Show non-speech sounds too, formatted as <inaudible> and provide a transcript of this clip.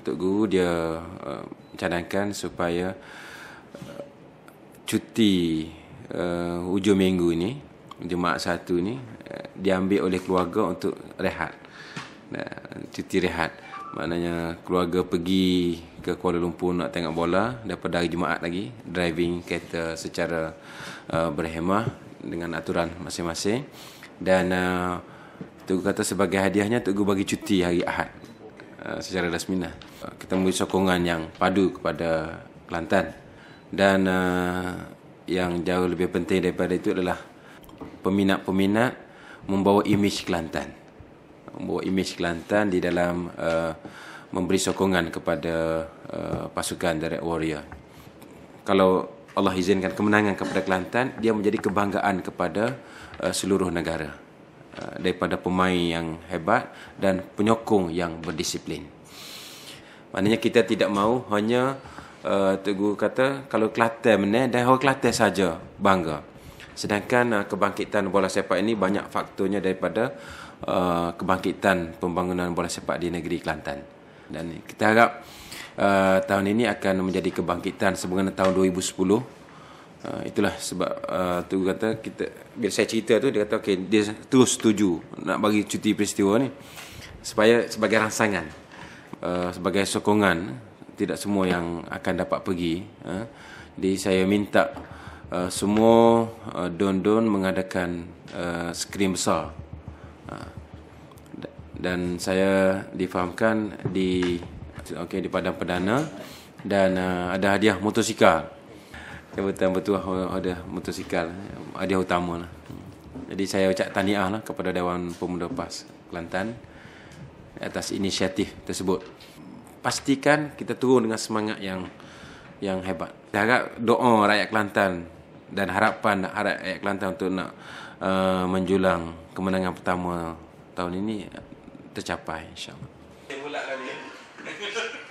Tok Guru dia uh, cadangkan supaya uh, cuti uh, hujung minggu ni Jumaat satu ni uh, diambil oleh keluarga untuk rehat uh, cuti rehat maknanya keluarga pergi ke Kuala Lumpur nak tengok bola daripada hari Jumaat lagi driving kereta secara uh, berhemah dengan aturan masing-masing dan uh, Tugu kata sebagai hadiahnya tuk guru bagi cuti hari Ahad Eh, secara rasminah. Eh, Kita memberi sokongan yang padu kepada Kelantan. Dan eh, yang jauh lebih penting daripada itu adalah peminat-peminat membawa imej Kelantan. Membawa imej Kelantan di dalam memberi sokongan kepada pasukan dari Warrior. Kalau Allah izinkan kemenangan kepada Kelantan, dia menjadi kebanggaan kepada seluruh negara. Uh, daripada pemain yang hebat dan penyokong yang berdisiplin. Maknanya kita tidak mahu hanya uh, Tegu kata kalau Kelantan menang dan orang Kelantan saja bangga. Sedangkan uh, kebangkitan bola sepak ini banyak faktornya daripada uh, kebangkitan pembangunan bola sepak di negeri Kelantan. Dan kita harap uh, tahun ini akan menjadi kebangkitan sebagaimana tahun 2010 Ah, itulah sebab uh, tu kata kita bila saya cerita tu dia kata okey dia terus setuju nak bagi cuti peristiwa ni supaya sebagai rangsangan uh, sebagai sokongan tidak semua yang akan dapat pergi uh, jadi saya minta uh, semua uh, don-don mengadakan uh, skrin besar uh, dan saya difahamkan di okey di padang perdana dan uh, ada hadiah motosikal jabatan betul, ada motosikal ada eh, utama lah. Jadi saya ucap tahniah lah kepada Dewan Pemuda PAS Kelantan atas inisiatif tersebut. Pastikan kita turun dengan semangat yang yang hebat. Saya harap doa rakyat Kelantan dan harapan rakyat Kelantan untuk nak uh, menjulang kemenangan pertama tahun ini tercapai insya-Allah. <laughs>